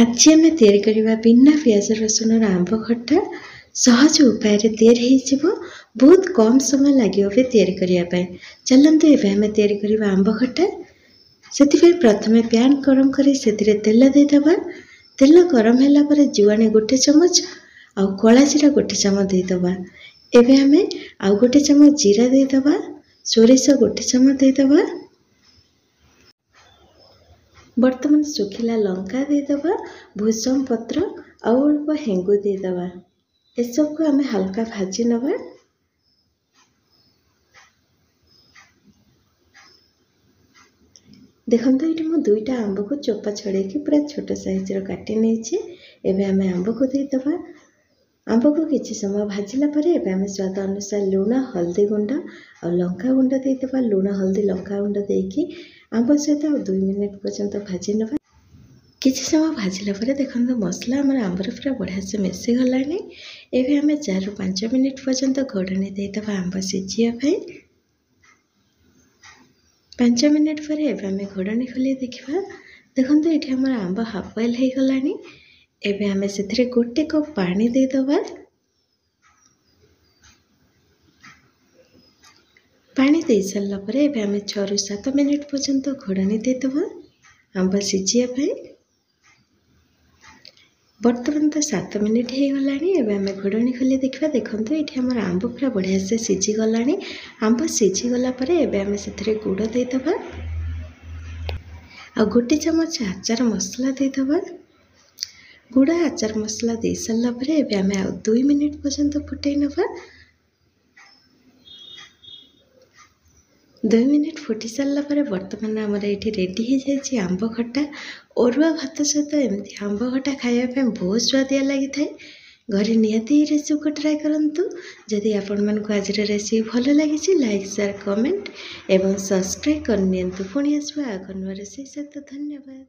ଆଜି ଆମେ ତିଆରି କରିବା ବିନା ପିଆଜ ରସୁଣର ଆମ୍ବ ଖଟା ସହଜ ଉପାୟରେ ତିଆରି ହୋଇଯିବ ବହୁତ କମ୍ ସମୟ ଲାଗିବ ବି ତିଆରି କରିବା ପାଇଁ ଚାଲନ୍ତୁ ଏବେ ଆମେ ତିଆରି କରିବା ଆମ୍ବ ଖଟା ସେଥିପାଇଁ ପ୍ରଥମେ ପ୍ୟାନ୍ ଗରମ କରି ସେଥିରେ ତେଲ ଦେଇଦେବା ତେଲ ଗରମ ହେଲା ପରେ ଜୁଆଣି ଗୋଟେ ଚାମଚ ଆଉ କଳାଜିରା ଗୋଟେ ଚାମଚ ଦେଇଦେବା ଏବେ ଆମେ ଆଉ ଗୋଟେ ଚାମଚ ଜିରା ଦେଇଦେବା ସୋରିଷ ଗୋଟେ ଚାମଚ ଦେଇଦେବା বর্তমান শুখিলা লঙ্কা দিয়েদেবা ভূষণ পত্র আউ অল্প হেঙ্গু দিয়েদেবা এসবকে আমি হালকা ভাজি নেবা ଦେଖନ୍ତୁ ଏଇଠି ମୁଁ ଦୁଇଟା ଆମ୍ବକୁ ଚୋପା ଛଡ଼େଇକି ପୁରା ଛୋଟ ସାଇଜ୍ର କାଟି ନେଇଛି ଏବେ ଆମେ ଆମ୍ବକୁ ଦେଇଦେବା ଆମ୍ବକୁ କିଛି ସମୟ ଭାଜିଲା ପରେ ଏବେ ଆମେ ସ୍ୱାଦ ଅନୁସାର ଲୁଣ ହଳଦୀ ଗୁଣ୍ଡ ଆଉ ଲଙ୍କା ଗୁଣ୍ଡ ଦେଇଦେବା ଲୁଣ ହଳଦୀ ଲଙ୍କା ଗୁଣ୍ଡ ଦେଇକି ଆମ୍ବ ସହିତ ଆଉ ଦୁଇ ମିନିଟ୍ ପର୍ଯ୍ୟନ୍ତ ଭାଜି ନେବା କିଛି ସମୟ ଭାଜିଲା ପରେ ଦେଖନ୍ତୁ ମସଲା ଆମର ଆମ୍ବରେ ପୁରା ବଢ଼ିଆସେ ମିଶିଗଲାଣି ଏବେ ଆମେ ଚାରିରୁ ପାଞ୍ଚ ମିନିଟ୍ ପର୍ଯ୍ୟନ୍ତ ଘୋଡ଼ଣୀ ଦେଇଦେବା ଆମ୍ବ ସିଝିବା ପାଇଁ ପାଞ୍ଚ ମିନିଟ୍ ପରେ ଏବେ ଆମେ ଘୋଡ଼ଣୀ ଖୋଲି ଦେଖିବା ଦେଖନ୍ତୁ ଏଠି ଆମର ଆମ୍ବ ହାଫ୍ ବଏଲ୍ ହୋଇଗଲାଣି ଏବେ ଆମେ ସେଥିରେ ଗୋଟେ କପ୍ ପାଣି ଦେଇଦେବା ପାଣି ଦେଇସାରିଲା ପରେ ଏବେ ଆମେ ଛଅରୁ ସାତ ମିନିଟ୍ ପର୍ଯ୍ୟନ୍ତ ଘୋଡ଼ଣୀ ଦେଇଦେବା ଆମ୍ବ ସିଝିବା ପାଇଁ ବର୍ତ୍ତମାନ ତ ସାତ ମିନିଟ୍ ହୋଇଗଲାଣି ଏବେ ଆମେ ଘୋଡ଼ଣୀ ଖୋଲି ଦେଖିବା ଦେଖନ୍ତୁ ଏଠି ଆମର ଆମ୍ବ ପୁରା ବଢ଼ିଆସେ ସିଝିଗଲାଣି ଆମ୍ବ ସିଝିଗଲା ପରେ ଏବେ ଆମେ ସେଥିରେ ଗୁଡ଼ ଦେଇଦେବା ଆଉ ଗୋଟେ ଚାମଚ ଆଚାର ମସଲା ଦେଇଦେବା ଗୁଡ଼ା ଆଚାର ମସଲା ଦେଇସାରିଲା ପରେ ଏବେ ଆମେ ଆଉ ଦୁଇ ମିନିଟ୍ ପର୍ଯ୍ୟନ୍ତ ଫୁଟେଇ ନେବା ଦୁଇ ମିନିଟ୍ ଫୁଟି ସାରିଲା ପରେ ବର୍ତ୍ତମାନ ଆମର ଏଠି ରେଡ଼ି ହେଇଯାଇଛି ଆମ୍ବ ଖଟା ଅରୁଆ ଭାତ ସହିତ ଏମିତି ଆମ୍ବ ଖଟା ଖାଇବା ପାଇଁ ବହୁତ ସ୍ୱାଦିଆ ଲାଗିଥାଏ ଘରେ ନିହାତି ଏହି ରେସିପିକୁ ଟ୍ରାଏ କରନ୍ତୁ ଯଦି ଆପଣମାନଙ୍କୁ ଆଜିର ରେସିପି ଭଲ ଲାଗିଛି ଲାଇକ୍ ସେୟାର କମେଣ୍ଟ ଏବଂ ସବସ୍କ୍ରାଇବ୍ କରିନିଅନ୍ତୁ ପୁଣି ଆସିବା ଆଗ ନୂଆ ରେସିପି ସହିତ ଧନ୍ୟବାଦ